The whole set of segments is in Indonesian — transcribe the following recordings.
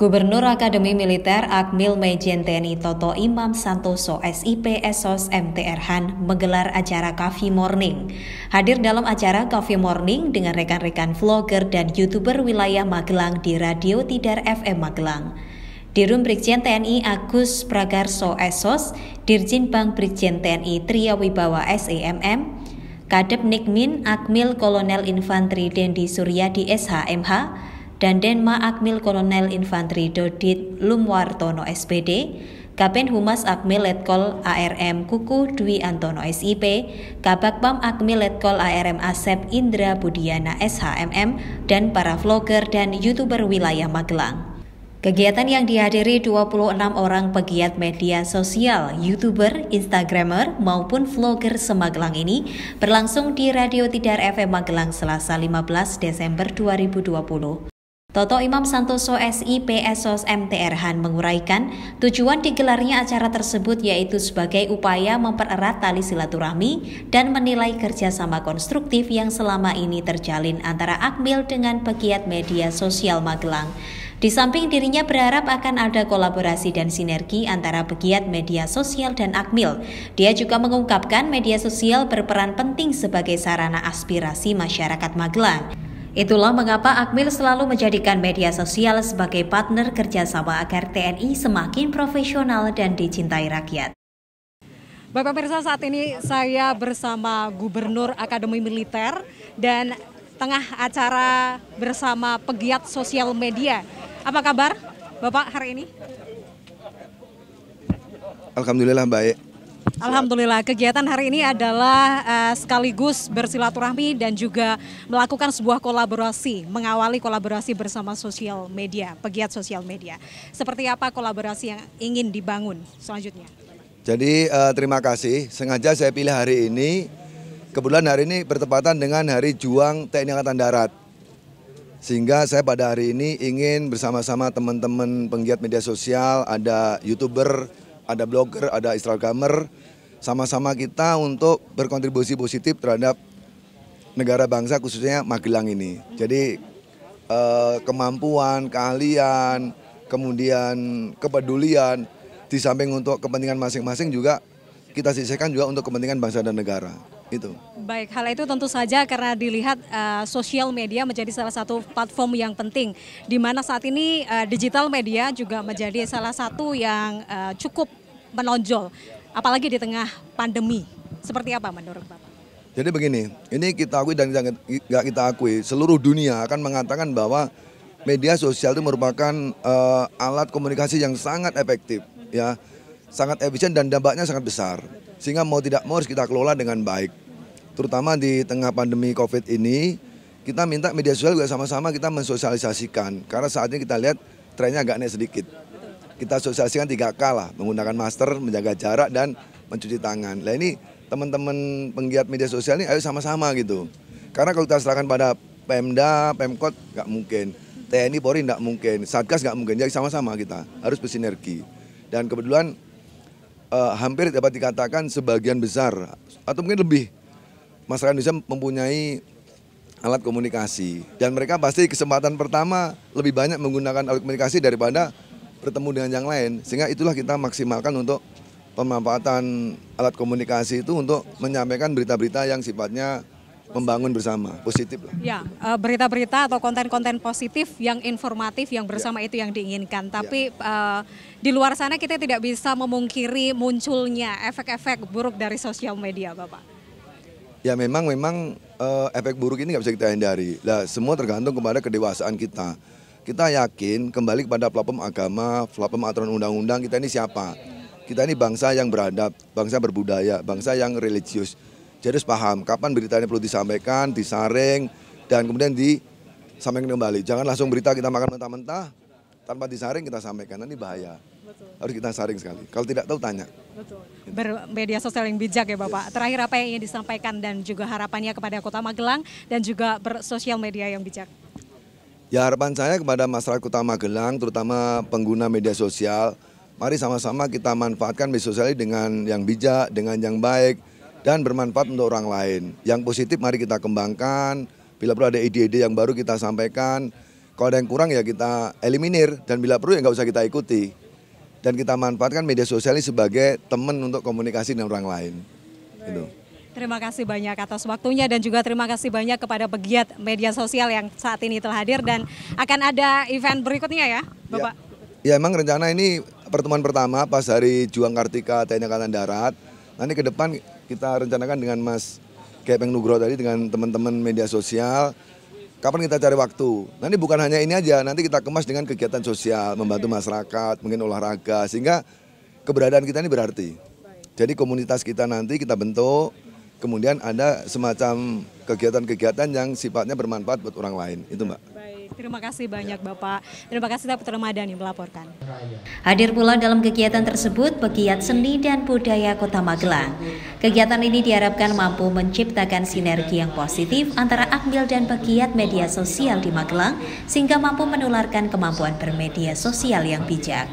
Gubernur Akademi Militer Akmil Mejen TNI Toto Imam Santoso SIP SOS MTR Han menggelar acara Coffee Morning. Hadir dalam acara Coffee Morning dengan rekan-rekan vlogger dan youtuber wilayah Magelang di Radio Tidar FM Magelang. Dirum Brigjen TNI Agus Pragarso Esos, Dirjen Bank Brigjen TNI Triawibawa SEMM, Kadep Nikmin Akmil Kolonel Infanteri Dendi Suryadi SHMH, dan Denma Akmil Kolonel Infanteri Dodit Lumwartono SPD, Kapen Humas Akmil Letkol ARM Kuku Dwi Antono SIP, Kabak Pam Akmil Letkol ARM Asep Indra Budiana SHMM, dan para vlogger dan youtuber wilayah Magelang. Kegiatan yang dihadiri 26 orang pegiat media sosial, youtuber, instagramer, maupun vlogger Semagelang ini berlangsung di Radio Tidar FM Magelang Selasa 15 Desember 2020. Toto Imam Santoso SIP MTR Han menguraikan tujuan digelarnya acara tersebut yaitu sebagai upaya mempererat tali silaturahmi dan menilai kerjasama konstruktif yang selama ini terjalin antara Akmil dengan pegiat media sosial Magelang. Di samping dirinya berharap akan ada kolaborasi dan sinergi antara pegiat media sosial dan Akmil. Dia juga mengungkapkan media sosial berperan penting sebagai sarana aspirasi masyarakat Magelang. Itulah mengapa Akmil selalu menjadikan media sosial sebagai partner kerjasama agar TNI semakin profesional dan dicintai rakyat. Bapak Pemirsa, saat ini saya bersama Gubernur Akademi Militer dan tengah acara bersama pegiat sosial media. Apa kabar Bapak hari ini? Alhamdulillah baik. E. Alhamdulillah, kegiatan hari ini adalah uh, sekaligus bersilaturahmi dan juga melakukan sebuah kolaborasi, mengawali kolaborasi bersama sosial media, pegiat sosial media. Seperti apa kolaborasi yang ingin dibangun selanjutnya? Jadi uh, terima kasih, sengaja saya pilih hari ini, kebetulan hari ini bertepatan dengan Hari Juang TNI Angkatan Darat. Sehingga saya pada hari ini ingin bersama-sama teman-teman penggiat media sosial, ada youtuber, ada blogger, ada instagramer, sama-sama kita untuk berkontribusi positif terhadap negara bangsa khususnya Magelang ini. Jadi eh, kemampuan, keahlian, kemudian kepedulian di samping untuk kepentingan masing-masing juga kita sisihkan juga untuk kepentingan bangsa dan negara. Itu. Baik, hal itu tentu saja karena dilihat uh, sosial media menjadi salah satu platform yang penting di mana saat ini uh, digital media juga menjadi salah satu yang uh, cukup menonjol, apalagi di tengah pandemi. Seperti apa menurut Bapak? Jadi begini, ini kita akui dan nggak kita akui, seluruh dunia akan mengatakan bahwa media sosial itu merupakan uh, alat komunikasi yang sangat efektif, ya, sangat efisien dan dampaknya sangat besar. Sehingga mau tidak mau harus kita kelola dengan baik, terutama di tengah pandemi COVID ini. Kita minta media sosial juga sama-sama kita mensosialisasikan, karena saat ini kita lihat trennya agak naik sedikit kita sosialisasikan tiga k lah, menggunakan masker, menjaga jarak dan mencuci tangan. Nah ini teman-teman penggiat media sosial ini ayo sama-sama gitu. Karena kalau kita serahkan pada Pemda, Pemkot nggak mungkin, TNI Polri nggak mungkin, Satgas nggak mungkin. Jadi sama-sama kita harus bersinergi. Dan kebetulan eh, hampir dapat dikatakan sebagian besar atau mungkin lebih masyarakat Indonesia mempunyai alat komunikasi dan mereka pasti kesempatan pertama lebih banyak menggunakan alat komunikasi daripada bertemu dengan yang lain sehingga itulah kita maksimalkan untuk pemanfaatan alat komunikasi itu untuk menyampaikan berita-berita yang sifatnya membangun bersama, positif lah. Ya, eh, berita-berita atau konten-konten positif yang informatif yang bersama ya. itu yang diinginkan. Ya. Tapi ya. uh, di luar sana kita tidak bisa memungkiri munculnya efek-efek buruk dari sosial media, Bapak. Ya memang memang uh, efek buruk ini nggak bisa kita hindari. Lah semua tergantung kepada kedewasaan kita. Kita yakin kembali kepada platform agama, platform aturan undang-undang kita ini siapa? Kita ini bangsa yang beradab, bangsa berbudaya, bangsa yang religius. Jadi harus paham kapan berita ini perlu disampaikan, disaring, dan kemudian disampaikan kembali. Jangan langsung berita kita makan mentah-mentah, tanpa disaring kita sampaikan, nanti bahaya. Betul. Harus kita saring sekali. Kalau tidak tahu tanya. Betul. Bermedia sosial yang bijak ya Bapak. Yes. Terakhir apa yang ingin disampaikan dan juga harapannya kepada Kota Magelang dan juga bersosial media yang bijak? Ya harapan saya kepada masyarakat Kota Magelang, terutama pengguna media sosial, mari sama-sama kita manfaatkan media sosial dengan yang bijak, dengan yang baik, dan bermanfaat untuk orang lain. Yang positif mari kita kembangkan, bila perlu ada ide-ide yang baru kita sampaikan, kalau ada yang kurang ya kita eliminir, dan bila perlu ya nggak usah kita ikuti. Dan kita manfaatkan media sosial ini sebagai teman untuk komunikasi dengan orang lain. Gitu. Terima kasih banyak atas waktunya dan juga terima kasih banyak kepada pegiat media sosial yang saat ini telah hadir dan akan ada event berikutnya ya, ya. Bapak. Ya, ya emang rencana ini pertemuan pertama pas hari Juang Kartika TNI Angkatan Darat. Nanti ke depan kita rencanakan dengan Mas Gepeng Nugroho tadi dengan teman-teman media sosial. Kapan kita cari waktu? Nanti bukan hanya ini aja, nanti kita kemas dengan kegiatan sosial, membantu masyarakat, mungkin olahraga, sehingga keberadaan kita ini berarti. Jadi komunitas kita nanti kita bentuk, kemudian ada semacam kegiatan-kegiatan yang sifatnya bermanfaat buat orang lain. Itu Mbak. terima kasih banyak Bapak. Terima kasih Dr. yang melaporkan. Hadir pula dalam kegiatan tersebut pegiat seni dan budaya Kota Magelang. Kegiatan ini diharapkan mampu menciptakan sinergi yang positif antara akmil dan pegiat media sosial di Magelang sehingga mampu menularkan kemampuan bermedia sosial yang bijak.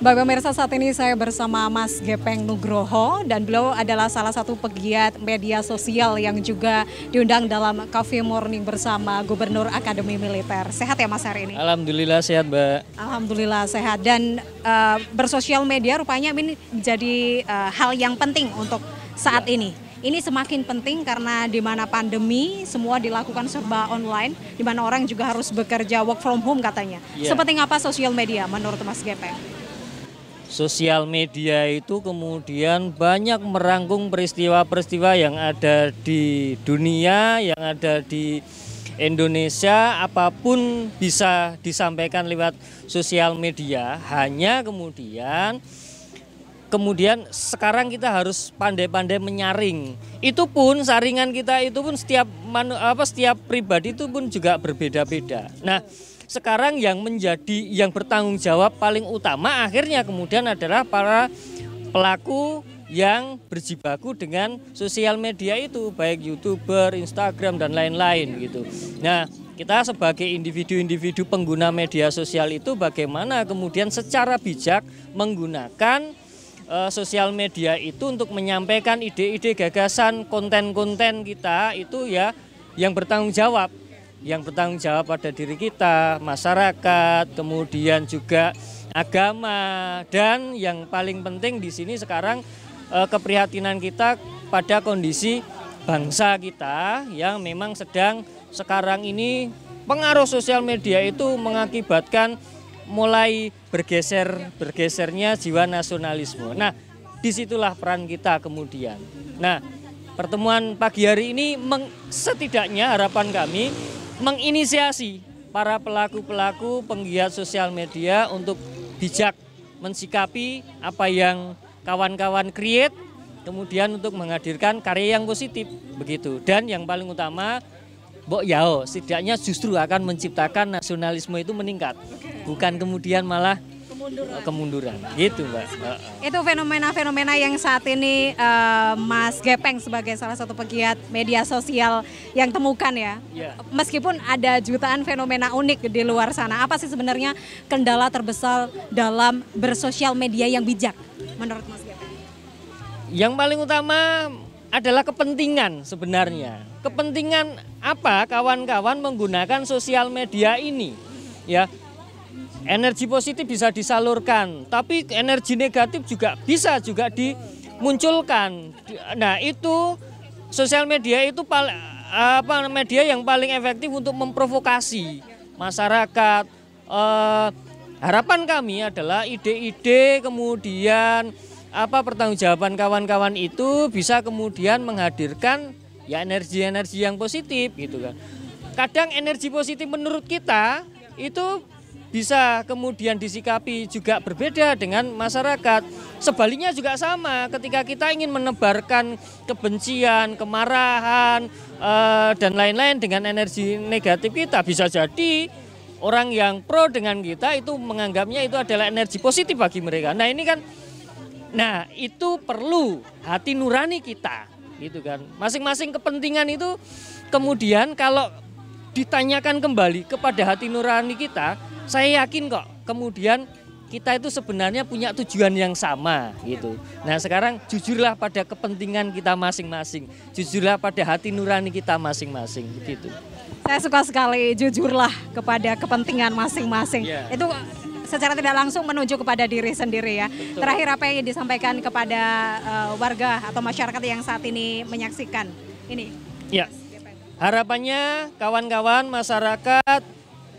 Bapak pemirsa saat ini saya bersama Mas Gepeng Nugroho dan beliau adalah salah satu pegiat media sosial yang juga diundang dalam Cafe Morning bersama Gubernur Akademi Militer. Sehat ya Mas hari ini? Alhamdulillah sehat Mbak. Alhamdulillah sehat dan uh, bersosial media rupanya ini jadi uh, hal yang penting untuk saat ya. ini ini semakin penting karena di mana pandemi semua dilakukan serba online, di mana orang juga harus bekerja work from home katanya. Yeah. Sepenting apa sosial media menurut Mas Gepeng? sosial media itu kemudian banyak merangkum peristiwa-peristiwa yang ada di dunia, yang ada di Indonesia, apapun bisa disampaikan lewat sosial media. Hanya kemudian kemudian sekarang kita harus pandai-pandai menyaring. Itu pun saringan kita itu pun setiap apa setiap pribadi itu pun juga berbeda-beda. Nah, sekarang yang menjadi yang bertanggung jawab paling utama akhirnya kemudian adalah para pelaku yang berjibaku dengan sosial media itu baik youtuber, Instagram dan lain-lain gitu. Nah kita sebagai individu-individu pengguna media sosial itu bagaimana kemudian secara bijak menggunakan uh, sosial media itu untuk menyampaikan ide-ide gagasan konten-konten kita itu ya yang bertanggung jawab yang bertanggung jawab pada diri kita, masyarakat, kemudian juga agama dan yang paling penting di sini sekarang eh, keprihatinan kita pada kondisi bangsa kita yang memang sedang sekarang ini pengaruh sosial media itu mengakibatkan mulai bergeser bergesernya jiwa nasionalisme. Nah, disitulah peran kita kemudian. Nah, pertemuan pagi hari ini setidaknya harapan kami menginisiasi para pelaku-pelaku penggiat sosial media untuk bijak mensikapi apa yang kawan-kawan create kemudian untuk menghadirkan karya yang positif begitu dan yang paling utama Mbok Yao setidaknya justru akan menciptakan nasionalisme itu meningkat bukan kemudian malah kemunduran. Eh, kemunduran. Gitu, Mbak. Itu fenomena-fenomena yang saat ini uh, Mas Gepeng sebagai salah satu pegiat media sosial yang temukan ya. Yeah. Meskipun ada jutaan fenomena unik di luar sana, apa sih sebenarnya kendala terbesar dalam bersosial media yang bijak menurut Mas Gepeng? Yang paling utama adalah kepentingan sebenarnya. Kepentingan apa kawan-kawan menggunakan sosial media ini? Ya, energi positif bisa disalurkan, tapi energi negatif juga bisa juga dimunculkan. Nah, itu sosial media itu apa media yang paling efektif untuk memprovokasi masyarakat. Eh, harapan kami adalah ide-ide kemudian apa pertanggungjawaban kawan-kawan itu bisa kemudian menghadirkan ya energi-energi yang positif gitu kan. Kadang energi positif menurut kita itu bisa kemudian disikapi juga berbeda dengan masyarakat. Sebaliknya juga sama ketika kita ingin menebarkan kebencian, kemarahan, eh, dan lain-lain dengan energi negatif kita bisa jadi orang yang pro dengan kita itu menganggapnya itu adalah energi positif bagi mereka. Nah ini kan, nah itu perlu hati nurani kita gitu kan. Masing-masing kepentingan itu kemudian kalau ditanyakan kembali kepada hati nurani kita, saya yakin kok kemudian kita itu sebenarnya punya tujuan yang sama gitu. Nah sekarang jujurlah pada kepentingan kita masing-masing, jujurlah pada hati nurani kita masing-masing gitu. Saya suka sekali jujurlah kepada kepentingan masing-masing. Yeah. Itu secara tidak langsung menuju kepada diri sendiri ya. Betul. Terakhir apa yang disampaikan kepada uh, warga atau masyarakat yang saat ini menyaksikan ini? Ya. Harapannya kawan-kawan masyarakat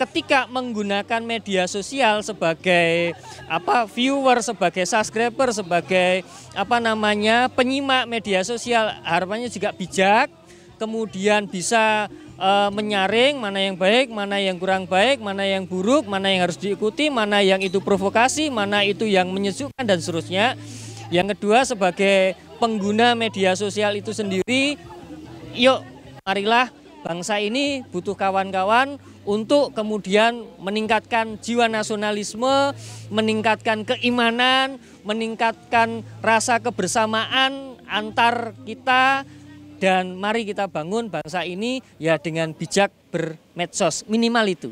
ketika menggunakan media sosial sebagai apa viewer sebagai subscriber sebagai apa namanya penyimak media sosial harapannya juga bijak kemudian bisa e, menyaring mana yang baik, mana yang kurang baik, mana yang buruk, mana yang harus diikuti, mana yang itu provokasi, mana itu yang menyejukkan dan seterusnya. Yang kedua sebagai pengguna media sosial itu sendiri, yuk Marilah bangsa ini butuh kawan-kawan untuk kemudian meningkatkan jiwa nasionalisme, meningkatkan keimanan, meningkatkan rasa kebersamaan antar kita dan mari kita bangun bangsa ini ya dengan bijak bermedsos minimal itu.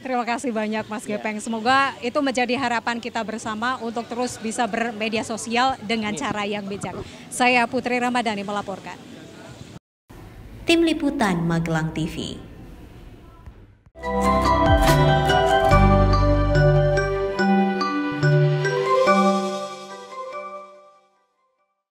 Terima kasih banyak Mas ya. Gepeng. Semoga itu menjadi harapan kita bersama untuk terus bisa bermedia sosial dengan cara yang bijak. Saya Putri Ramadhani melaporkan. Tim Liputan Magelang TV